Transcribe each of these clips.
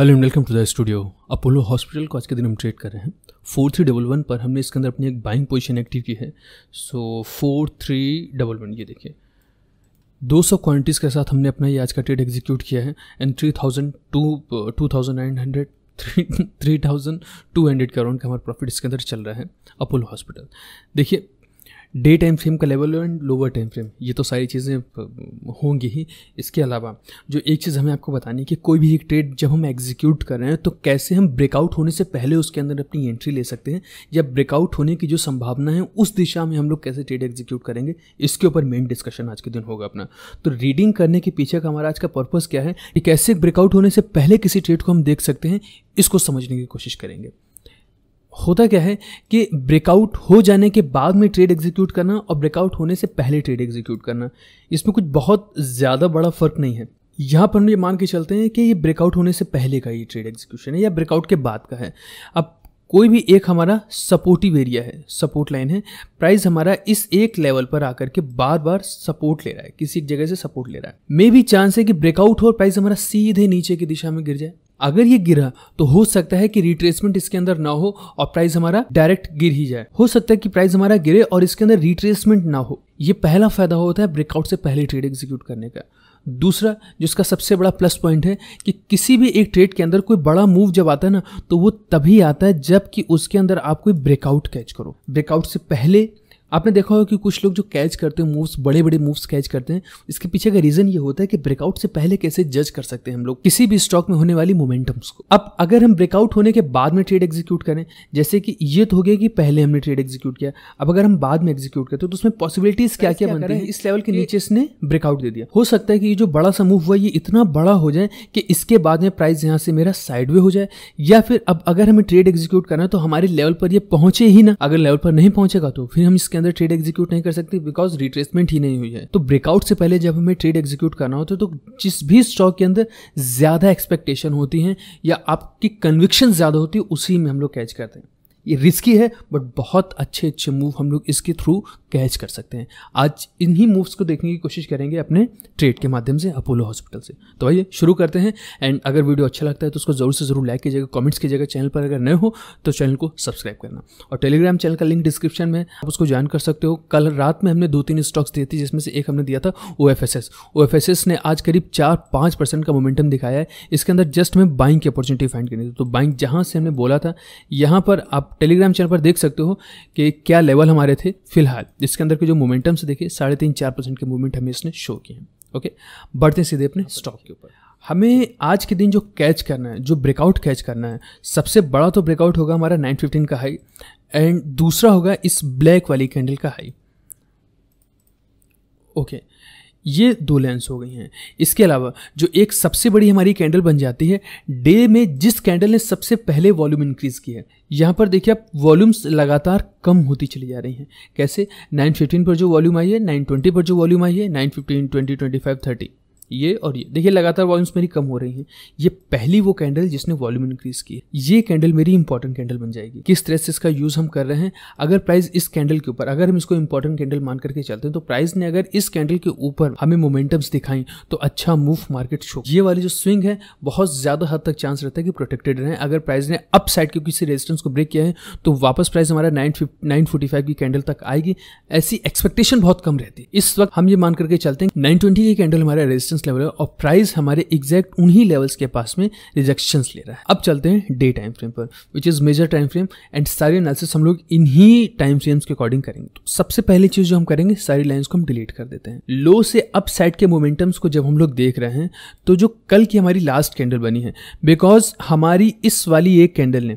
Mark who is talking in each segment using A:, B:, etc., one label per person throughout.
A: Hello and welcome to the studio Apollo hospital को आज के दिन हम ट्रेड कर रहे हैं फोर थ्री डबल वन पर हमने इसके अंदर अपनी एक बाइंग पोजीशन एक्टिव की है so four three double one ये देखिए 200 क्वान्टिटीज़ के साथ हमने अपना ये आज का ट्रेड एग्जीक्यूट किया है and three thousand two two thousand nine hundred three three thousand two hundred का अराउंड का हमारा प्रॉफिट इसके अंदर चल रहा है अपोलो हॉस्पिटल देखिए डे टाइम फ्रेम का level and lower time frame ये तो सारी चीज़ें होंगी ही इसके अलावा जो एक चीज़ हमें आपको बतानी है कि कोई भी एक ट्रेड जब हम एग्जीक्यूट कर रहे हैं तो कैसे हम ब्रेकआउट होने से पहले उसके अंदर अपनी एंट्री ले सकते हैं या ब्रेकआउट होने की जो संभावना है उस दिशा में हम लोग कैसे ट्रेड एग्जीक्यूट करेंगे इसके ऊपर मेन डिस्कशन आज के दिन होगा अपना तो रीडिंग करने के पीछे का हमारा आज का पर्पज़ क्या है कि कैसे ब्रेकआउट होने से पहले किसी ट्रेड को हम देख सकते हैं इसको समझने की कोशिश करेंगे होता क्या है कि ब्रेकआउट हो जाने के बाद में ट्रेड एग्जीक्यूट करना और ब्रेकआउट होने से पहले ट्रेड एग्जीक्यूट करना इसमें कुछ बहुत ज़्यादा बड़ा फर्क नहीं है यहाँ पर हम ये मान के चलते हैं कि ये ब्रेकआउट होने से पहले का ये ट्रेड एग्जीक्यूशन है या ब्रेकआउट के बाद का है अब कोई भी एक हमारा सपोर्टिव एरिया है सपोर्ट लाइन है प्राइस हमारा इस एक लेवल पर आकर के बार बार सपोर्ट ले रहा है किसी एक जगह से सपोर्ट ले रहा है मे भी चांस है कि ब्रेकआउट हो और प्राइस हमारा सीधे नीचे की दिशा में गिर जाए अगर ये गिरा तो हो सकता है कि रिट्रेसमेंट इसके अंदर ना हो और प्राइस हमारा डायरेक्ट गिर ही जाए हो सकता है कि प्राइस हमारा गिरे और इसके अंदर रिट्रेसमेंट ना हो ये पहला फायदा होता है ब्रेकआउट से पहले ट्रेड एग्जीक्यूट करने का दूसरा जिसका सबसे बड़ा प्लस पॉइंट है कि किसी भी एक ट्रेड के अंदर कोई बड़ा मूव जब आता है ना तो वो तभी आता है जबकि उसके अंदर आप कोई ब्रेकआउट कैच करो ब्रेकआउट से पहले आपने देखा होगा कि कुछ लोग जो कैच करते हैं मूव्स बड़े बड़े मूव्स कैच करते हैं इसके पीछे का रीजन ये होता है कि ब्रेकआउट से पहले कैसे जज कर सकते हैं हम लोग किसी भी स्टॉक में होने वाली मोमेंटम्स को अब अगर हम ब्रेकआउट होने के बाद में ट्रेड एग्जीक्यूट करें जैसे कि ये तो हो गया कि पहले हमने ट्रेड एग्जीक्यूट किया अब अगर हम बाद में एग्जीक्यूट करते तो उसमें पॉसिबिलिटीज क्या क्या बनती है इस लेवल के नीचे इसने ब्रेकआउट दे दिया हो सकता है कि ये जो बड़ा सा मूव हुआ ये इतना बड़ा हो जाए कि इसके बाद में प्राइस यहाँ से मेरा साइडवे हो जाए या फिर अब अगर हमें ट्रेड एग्जीक्यूट करना है तो हमारे लेवल पर ये पहुंचे ही ना अगर लेवल पर नहीं पहुंचेगा तो फिर हम इसके अंदर ट्रेड एग्जीक्यूट नहीं कर सकते बिकॉज रिट्रेसमेंट ही नहीं हुई है तो ब्रेकआउट से पहले जब हमें ट्रेड एग्जीक्यूट करना होता है तो जिस भी स्टॉक के अंदर ज़्यादा एक्सपेक्टेशन होती है या आपकी कन्विक्शन ज़्यादा होती है उसी में हम लोग कैच करते हैं ये रिस्की है बट बहुत अच्छे अच्छे मूव हम लोग इसके थ्रू कैच कर सकते हैं आज इन्हीं मूव्स को देखने की कोशिश करेंगे अपने ट्रेड के माध्यम से अपोलो हॉस्पिटल से तो आइए शुरू करते हैं एंड अगर वीडियो अच्छा लगता है तो उसको ज़रूर से ज़रूर लाइक कीजिएगा कमेंट्स कीजिएगा चैनल पर अगर नए हो तो चैनल को सब्सक्राइब करना और टेलीग्राम चैनल का लिंक डिस्क्रिप्शन में आप उसको ज्वाइन कर सकते हो कल रात में हमने दो तीन स्टॉक्स दिए थे जिसमें से एक हमने दिया था ओ एफ ने आज करीब चार पाँच परसेंट का मोमेंटम दिखाया है इसके अंदर जस्ट में बाइंग की अपॉर्चुनिटी फाइंड करनी थी तो बाइंग जहाँ से हमने बोला था यहाँ पर आप टेलीग्राम चैनल पर देख सकते हो कि क्या लेवल हमारे थे फिलहाल जिसके अंदर के जो मोमेंटम्स देखिए साढ़े तीन चार परसेंट के मूवमेंट हमें इसने शो किए हैं ओके बढ़ते सीधे अपने स्टॉक के ऊपर हमें आज के दिन जो कैच करना है जो ब्रेकआउट कैच करना है सबसे बड़ा तो ब्रेकआउट होगा हमारा 915 का हाई एंड दूसरा होगा इस ब्लैक वाली कैंडल का हाई ओके okay. ये दो लेंस हो गई हैं इसके अलावा जो एक सबसे बड़ी हमारी कैंडल बन जाती है डे में जिस कैंडल ने सबसे पहले वॉल्यूम इंक्रीज किया है यहाँ पर देखिए आप वॉल्यूम्स लगातार कम होती चली जा रही हैं कैसे 915 पर जो वॉल्यूम आई है 920 पर जो वॉल्यूम आई है 915, 20, 25, 30 ये और ये देखिए लगातार वॉल्यूम्स मेरी कम हो रही हैं ये पहली वो कैंडल जिसने वॉल्यूम इंक्रीज की ये कैंडल मेरी इंपॉर्टेंट कैंडल बन जाएगी किस तरह से इसका यूज़ हम कर रहे हैं अगर प्राइस इस कैंडल के ऊपर अगर हम इसको इंपॉर्टेंट कैंडल मान करके चलते हैं तो प्राइस ने अगर इस कैंडल के ऊपर हमें मोमेंटम्स दिखाई तो अच्छा मूव मार्केट शो ये वाली जो स्विंग है बहुत ज़्यादा हद तक चांस रहता है कि प्रोटेक्टेड रहें अगर प्राइस ने अप साइड के किसी रेजिस्टेंस को ब्रेक किया है तो वापस प्राइस हमारा नाइन नाइन फोर्टी फाइव की कैंडल तक आएगी ऐसी एक्सपेक्टेशन बहुत कम रहती है इस वक्त हम ये मान करके चलते हैं नाइन ट्वेंटी की कैंडल हमारा रेजिस्टेंस रिजेक्शंस लेवल है और प्राइस हमारे एग्जैक्ट उन्हीं लेवल्स के पास में रिजेक्शन ले रहा है अब चलते हैं डे टाइम फ्रेम पर which is major time frame and सारे एनालिसिस हम लोग इन्हीं टाइम फ्रेम्स के अकॉर्डिंग करेंगे तो सबसे पहली चीज़ जो हम करेंगे सारी लाइन्स को हम डिलीट कर देते हैं लो से अप साइड के मोमेंटम्स को जब हम लोग देख रहे हैं तो जो कल की हमारी लास्ट कैंडल बनी है बिकॉज हमारी इस वाली एक कैंडल ने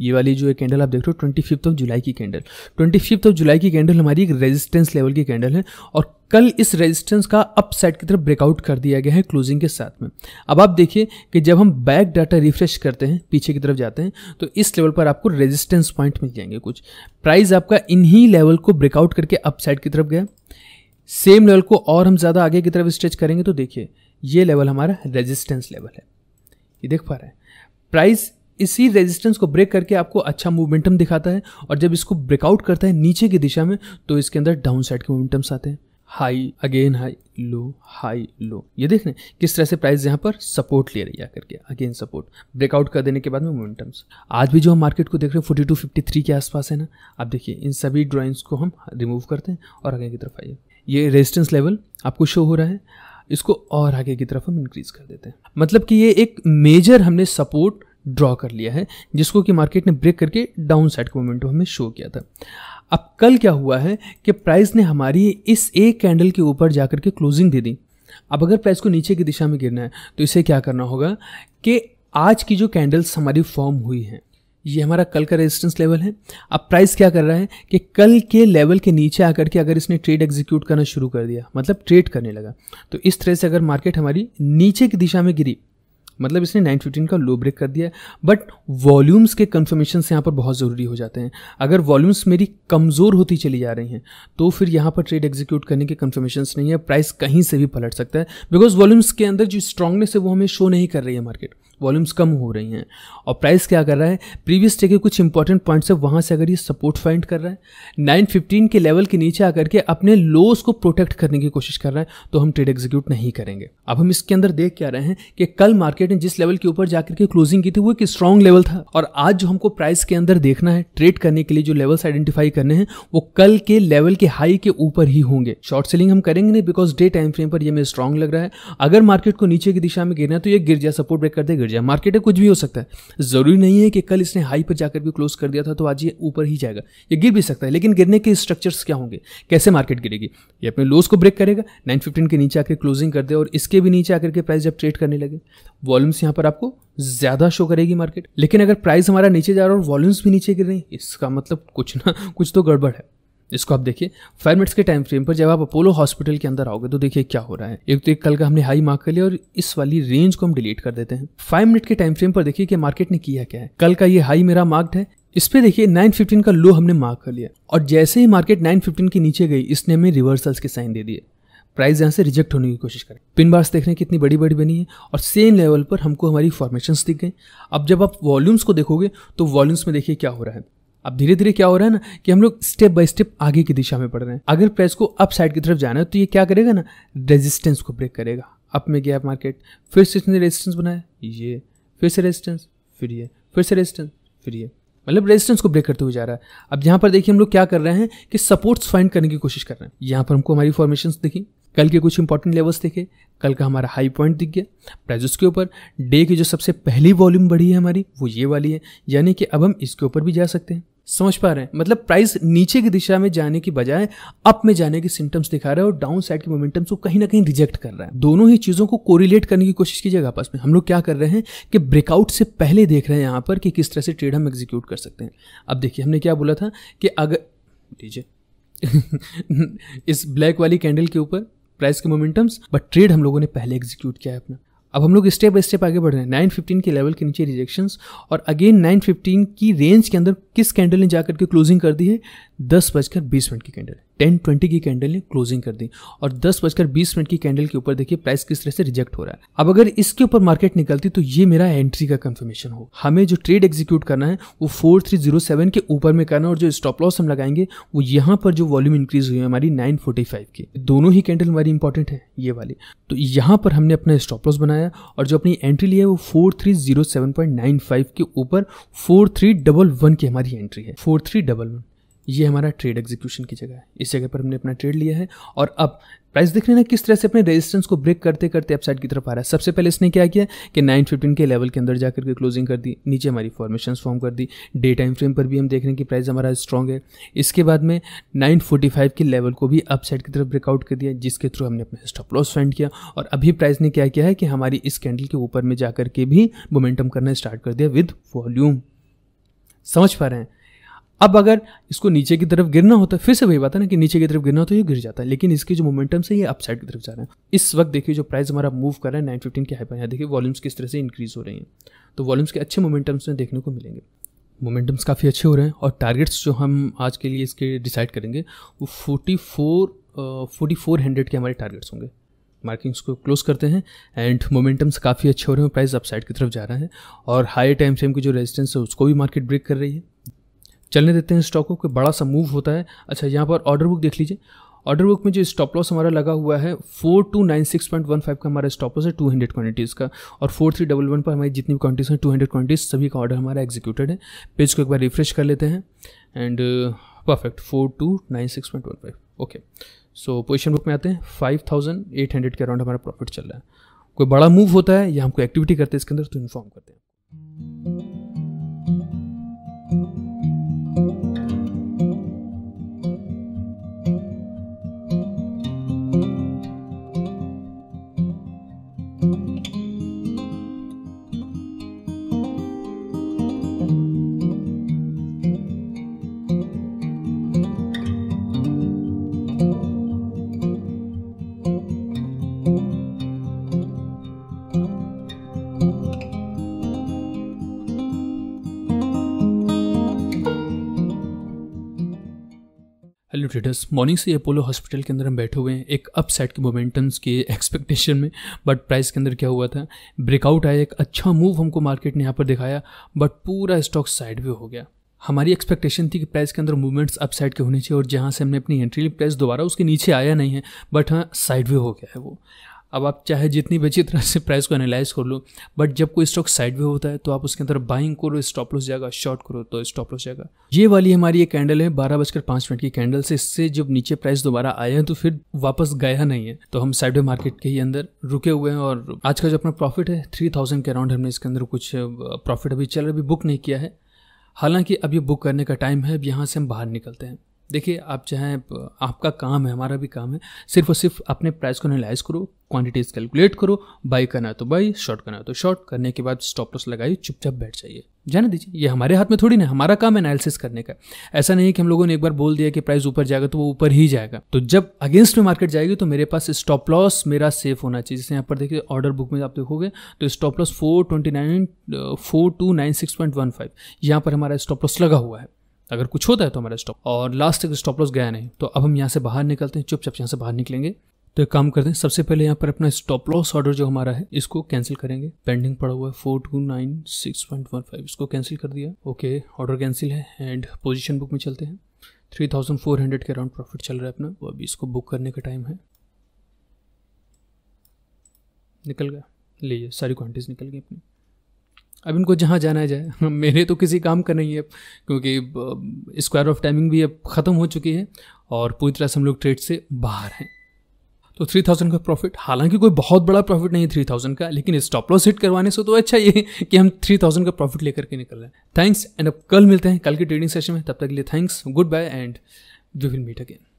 A: ये वाली जो एक कैंडल आप देख रहे हो ट्वेंटी फिफ्थ ऑफ जुलाई की candle twenty fifth of July की कैंडल हमारी एक रेजिस्टेंस लेवल की कैंडल है और कल इस रेजिस्टेंस का अप साइड की तरफ ब्रेकआउट कर दिया गया है क्लोजिंग के साथ में अब आप देखिए कि जब हम बैक डाटा रिफ्रेश करते हैं पीछे की तरफ जाते हैं तो इस लेवल पर आपको रेजिस्टेंस पॉइंट मिल जाएंगे कुछ प्राइस आपका इन्हीं लेवल को ब्रेकआउट करके अप साइड की तरफ गया सेम लेवल को और हम ज़्यादा आगे की तरफ स्ट्रेच करेंगे तो देखिए ये लेवल हमारा रेजिस्टेंस लेवल है ये देख पा रहे हैं प्राइस इसी रेजिस्टेंस को ब्रेक करके आपको अच्छा मोमेंटम दिखाता है और जब इसको ब्रेकआउट करता है नीचे की दिशा में तो इसके अंदर डाउन साइड के मोमेंटम्स आते हैं high again high low high low ये देख रहे हैं किस तरह से प्राइस यहाँ पर सपोर्ट ले रही है करके अगेन सपोर्ट ब्रेकआउट कर देने के बाद में मोमेंटम्स आज भी जो हम मार्केट को देख रहे हैं फोर्टी टू फिफ्टी थ्री के आसपास है ना आप देखिए इन सभी ड्राइंग्स को हम रिमूव करते हैं और आगे की तरफ आइए ये रेजिस्टेंस लेवल आपको शो हो रहा है इसको और आगे की तरफ हम इंक्रीज कर देते हैं मतलब कि ये एक मेजर हमने सपोर्ट ड्रॉ कर लिया है जिसको कि मार्केट ने ब्रेक करके डाउन साइड के मोमेंटो हमें शो किया था अब कल क्या हुआ है कि प्राइस ने हमारी इस एक कैंडल के ऊपर जा के क्लोजिंग दे दी अब अगर प्राइस को नीचे की दिशा में गिरना है तो इसे क्या करना होगा कि आज की जो कैंडल्स हमारी फॉर्म हुई हैं ये हमारा कल का रेजिस्टेंस लेवल है अब प्राइस क्या कर रहा है कि कल के लेवल के नीचे आकर के अगर इसने ट्रेड एग्जीक्यूट करना शुरू कर दिया मतलब ट्रेड करने लगा तो इस तरह से अगर मार्केट हमारी नीचे की दिशा में गिरी मतलब इसने 915 का लो ब्रेक कर दिया है बट वॉल्यूम्स के कन्फर्मेशन यहाँ पर बहुत ज़रूरी हो जाते हैं अगर वॉल्यूम्स मेरी कमज़ोर होती चली जा रही हैं तो फिर यहाँ पर ट्रेड एग्जीक्यूट करने के कन्फर्मेशन नहीं है प्राइस कहीं से भी पलट सकता है बिकॉज वॉल्यूम्स के अंदर जो स्ट्रांगनेस है वो हमें शो नहीं कर रही है मार्केट वॉल्यूम्स कम हो रही हैं और प्राइस क्या कर रहा है प्रीवियस डे के कुछ इंपॉर्टेंट पॉइंट्स है वहाँ से अगर ये सपोर्ट फाइंड कर रहा है नाइन फिफ्टीन के लेवल के नीचे आकर के अपने लोस को प्रोटेक्ट करने की कोशिश कर रहा है तो हम ट्रेड एग्जीक्यूट नहीं करेंगे अब हम इसके अंदर देख क्या रहे हैं कि कल मार्केट ने जिस लेवल के ऊपर जाकर के क्लोजिंग की थी वो एक स्ट्रॉन्ग लेवल था और आज जो हमको प्राइस के अंदर देखना है ट्रेड करने के लिए जो लेवल्स आइडेंटिफाई करने हैं वो कल के लेवल के हाई के ऊपर ही होंगे शॉर्ट सेलिंग हम करेंगे नहीं बिकॉज डे टाइम फ्रेम पर ये हमें स्ट्रॉन्ग लग रहा है अगर मार्केट को नीचे की दिशा में गिरना है तो ये गिर जाए सपोर्ट ब्रेक कर दे गिर जाए मार्केट है कुछ भी हो सकता है ज़रूरी नहीं है कि कल इसने हाई पर जाकर भी क्लोज कर दिया था तो आज ये ऊपर ही जाएगा ये गिर भी सकता है लेकिन गिरने के स्ट्रक्चर्स क्या होंगे कैसे मार्केट गिरेगी ये अपने लोज को ब्रेक करेगा नाइन फिफ्टीन के नीचे आकर क्लोजिंग कर दे और इसके भी नीचे आकर के प्राइस जब ट्रेड करने लगे वॉल्यूम्स यहाँ पर आपको ज़्यादा शो करेगी मार्केट लेकिन अगर प्राइस हमारा नीचे जा रहा है और वॉल्यूम्स भी नीचे गिर रही इसका मतलब कुछ ना कुछ तो गड़बड़ है इसको आप देखिए फाइव मिनट्स के टाइम फ्रेम पर जब आप अपोलो हॉस्पिटल के अंदर आओगे तो देखिए क्या हो रहा है एक तो एक कल का हमने हाई मार्क कर लिया और इस वाली रेंज को हम डिलीट कर देते हैं फाइव मिनट के टाइम फ्रेम पर देखिए कि मार्केट ने किया क्या है कल का ये हाई मेरा मार्क्ड है इस पे देखिए 915 का लो हमने मार्क कर लिया और जैसे ही मार्केट 915 के नीचे गई इसने हमें रिवर्सल्स के साइन दे दिए प्राइस यहाँ से रिजेक्ट होने की कोशिश करें पिन बार्स देख रहे हैं कितनी बड़ी बड़ी बनी है और सेम लेवल पर हमको हमारी फॉर्मेशन दिख गई अब जब आप वॉल्यूम्स को देखोगे तो वॉल्यूम्स में देखिए क्या हो रहा है अब धीरे धीरे क्या हो रहा है ना कि हम लोग स्टेप बाय स्टेप आगे की दिशा में पढ़ रहे हैं अगर प्राइस को अप साइड की तरफ जाना है तो ये क्या करेगा ना रेजिस्टेंस को ब्रेक करेगा अप में गया मार्केट फिर से इसने रेजिस्टेंस बनाया ये फिर से रेजिस्टेंस फिर ये फिर से रेजिस्टेंस फिर ये मतलब रेजिस्टेंस को ब्रेक करते हुए जा रहा है अब यहाँ पर देखिए हम लोग क्या कर रहे हैं कि सपोर्ट्स फाइंड करने की कोशिश कर रहे हैं यहाँ पर हमको हमारी फॉर्मेशन दिखी कल के कुछ इंपॉर्टेंट लेवल्स देखे कल का हमारा हाई पॉइंट दिख गया प्राइजेस के ऊपर डे की जो सबसे पहली वॉल्यूम बढ़ी है हमारी वो ये वाली है यानी कि अब हम इसके ऊपर भी जा सकते हैं समझ पा रहे हैं मतलब प्राइस नीचे की दिशा में जाने की बजाय अप में जाने के सिम्टम्स दिखा रहा है और डाउन साइड के मोमेंटम्स को कहीं ना कहीं रिजेक्ट कर रहा है दोनों ही चीजों को कोरिलेट करने की कोशिश कीजिएगा आपस में हम लोग क्या कर रहे हैं कि ब्रेकआउट से पहले देख रहे हैं यहाँ पर कि किस तरह से ट्रेड हम एग्जीक्यूट कर सकते हैं अब देखिए हमने क्या बोला था कि अगर लीजिए इस ब्लैक वाली कैंडल के ऊपर प्राइस के मोमेंटम्स बट ट्रेड हम लोगों ने पहले एग्जीक्यूट किया है अपना अब हम लोग स्टेप बाई स्टेप आगे बढ़ रहे हैं नाइन फिफ्टीन के लेवल के नीचे रिजेक्शन और अगेन नाइन फिफ्टीन की रेंज के अंदर किस कैंडल ने जाकर के क्लोजिंग कर दी है दस बजकर बीस मिनट की कैंडल टेन ट्वेंटी की कैंडल ने क्लोजिंग कर दी और दस बजकर बीस मिनट की कैंडल के ऊपर देखिए प्राइस किस तरह से रिजेक्ट हो रहा है अब अगर इसके ऊपर मार्केट निकलती तो ये मेरा एंट्री का कंफर्मेशन हो हमें जो ट्रेड एग्जीक्यूट करना है वो फोर थ्री जीरो सेवन के ऊपर में करना है और जो स्टॉप लॉस हम लगाएंगे वो यहाँ पर जो वॉल्यूम इंक्रीज हुई है हमारी नाइन फोर्टी फाइव की दोनों ही कैंडल हमारी इंपॉर्टेंट है ये वाली तो यहाँ पर हमने अपना स्टॉप लॉस बनाया है और जो अपनी एंट्री ली है वो four three zero seven point nine five के ऊपर फोर थ्री डबल वन की हमारी एंट्री है फोर थ्री डबल वन ये हमारा ट्रेड एग्जीक्यूशन की जगह है इस जगह पर हमने अपना ट्रेड लिया है और अब प्राइस देख रहे हैं किस तरह से अपने रेजिस्टेंस को ब्रेक करते करते अपसाइड की तरफ आ रहा है सबसे पहले इसने क्या किया कि 915 के लेवल के अंदर जाकर के क्लोजिंग कर दी नीचे हमारी फॉर्मेशन फॉर्म कर दी डे टाइम फ्रेम पर भी हम देख रहे हैं कि प्राइस हमारा स्ट्रॉग है इसके बाद में नाइन के लेवल को भी अपसाइड की तरफ ब्रेकआउट कर दिया जिसके थ्रू हमने अपना स्टॉप लॉस फाइंड किया और अभी प्राइस ने क्या किया है कि हमारी इस कैंडल के ऊपर में जाकर के भी मोमेंटम करना स्टार्ट कर दिया विद वॉल्यूम समझ पा रहे हैं अब अगर इसको नीचे की तरफ गिरना होता फिर से वही बात है ना कि नीचे की तरफ गिरना होता है ये गिर जाता है लेकिन इसके जो मोमेंटम से ये अपसाइड की तरफ जा रहे हैं इस वक्त देखिए जो प्राइस हमारा मूव कर रहा है नाइन फिफ्टीन के हाई पर यहाँ देखिए वॉल्यूम्स किस तरह से इंक्रीज हो रही हैं तो वॉल्यूम्स के अच्छे मोमेंटम्स में देखने को मिलेंगे मोमेंटम्स काफ़ी अच्छे हो रहे हैं और टारगेट्स जो हम आज के लिए इसके डिसाइड करेंगे वो forty four forty four hundred के हमारे टारगेट्स होंगे मार्किंग्स को क्लोज करते हैं एंड मोमेंटम्स काफ़ी अच्छे हो रहे हैं प्राइस अपसाइड की तरफ जा रहा है और हाई टाइम फ्रेम की जो रेजिस्टेंस है उसको भी मार्केट ब्रेक कर रही है चलने देते हैं स्टॉक को कोई बड़ा सा मूव होता है अच्छा यहाँ पर ऑर्डर बुक देख लीजिए ऑर्डर बुक में जो स्टॉप लॉस हमारा लगा हुआ है four two nine six point one five का हमारा स्टॉप लॉस है टू हंड्रेड क्वांटिटीज़ का और फोर थ्री डबल वन पर हमारी जितनी भी क्वांटिटीज़ हैं टू हंड्रेड क्वांटिटीज़ सभी का ऑर्डर हमारा एग्जीक्यूटेड है पेज को एक बार रिफ्रेश कर लेते हैं and perfect four two nine six point one five okay so position book में आते हैं फाइव थाउजेंड एट हंड्रेड के अराउंड हमारा प्रॉफिट चल रहा है कोई बड़ा मूव होता है या हमको एक्टिविटी करते हैं इसके अंदर तो इन्फॉर्म करते हैं क्रिएटर्स मॉर्निंग से अपोलो हॉस्पिटल के अंदर हम बैठे हुए हैं एक अपसेट के मोमेंटम्स के एक्सपेक्टेशन में बट प्राइस के अंदर क्या हुआ था ब्रेकआउट आया एक अच्छा मूव हमको मार्केट ने यहाँ पर दिखाया बट पूरा स्टॉक साइडवे हो गया हमारी एक्सपेक्टेशन थी कि प्राइस के अंदर मूवमेंट्स अपसाइड के होने चाहिए और जहाँ से हमने अपनी एंट्री ली प्राइस दोबारा उसके नीचे आया नहीं है बट हाँ साइडवे हो गया है वो अब आप चाहे जितनी भी अच्छी तरह से प्राइस को एनालाइज कर लो बट जब कोई स्टॉक साइड वे होता है तो आप उसके अंदर बाइंग करो स्टॉप लॉस जाएगा शॉर्ट करो तो स्टॉप लॉस जाएगा ये वाली हमारी ये कैंडल है बारह बजकर पाँच मिनट की कैंडल से इससे जब नीचे प्राइस दोबारा आया तो फिर वापस गया नहीं है तो हम साइड वे मार्केट के ही अंदर रुके हुए हैं और आज का जो अपना प्रॉफिट है थ्री थाउजेंड के अराउंड हमने इसके अंदर कुछ प्रॉफिट अभी चल अभी बुक नहीं किया है हालांकि अब ये बुक करने का टाइम है अब यहाँ से हम बाहर निकलते हैं देखिए आप चाहे आपका काम है हमारा भी काम है सिर्फ और सिर्फ अपने प्राइस को एनालाइज करो क्वांटिटीज कैलकुलेट करो बाई करना है तो बाई शॉर्ट करना है तो शॉर्ट करने के बाद स्टॉप लॉस लगाइए चुपचाप बैठ जाइए जाने दीजिए ये हमारे हाथ में थोड़ी ना हमारा काम एनालिसिस करने का ऐसा नहीं है कि हम लोगों ने एक बार बोल दिया कि प्राइस ऊपर जाएगा तो वो ऊपर ही जाएगा तो जब अगेंस्ट में मार्केट जाएगी तो मेरे पास स्टॉप लॉस मेरा सेफ होना चाहिए जैसे यहाँ पर देखिए ऑर्डर बुक में आप देखोगे तो stop loss four twenty nine four two nine six point one five यहाँ पर हमारा स्टॉप लॉस लगा हुआ है अगर कुछ होता है तो हमारा स्टॉप और लास्ट तक स्टॉप लॉस गया नहीं तो अब हम यहाँ से बाहर निकलते हैं चुपचाप यहाँ से बाहर निकलेंगे तो एक काम करते हैं सबसे पहले यहाँ पर अपना स्टॉप लॉस ऑर्डर जो हमारा है इसको कैंसिल करेंगे पेंडिंग पड़ा हुआ है four two nine six point one five इसको कैंसिल कर दिया ओके ऑर्डर कैंसिल है एंड पोजीशन बुक में चलते हैं थ्री थाउजेंड फोर हंड्रेड के अराउंड प्रॉफिट चल रहा है अपना वो अभी इसको बुक करने का टाइम है निकल गया लीजिए सारी क्वान्टिटीज़ निकल गई अपनी अब इनको जहाँ जाना जाए मेरे तो किसी काम का नहीं है क्योंकि स्क्वायर ऑफ टाइमिंग भी अब ख़त्म हो चुकी है और पूरी तरह से हम लोग ट्रेड से बाहर हैं तो थ्री थाउजेंड का प्रॉफिट हालांकि कोई बहुत बड़ा प्रॉफिट नहीं है थ्री थाउजेंड का लेकिन स्टॉप लॉस हिट करवाने से तो अच्छा ये कि हम थ्री थाउजेंड का प्रॉफिट लेकर के निकल रहे हैं थैंक्स एंड अब कल मिलते हैं कल के ट्रेडिंग सेशन में तब तक के लिए thanks goodbye and we will meet again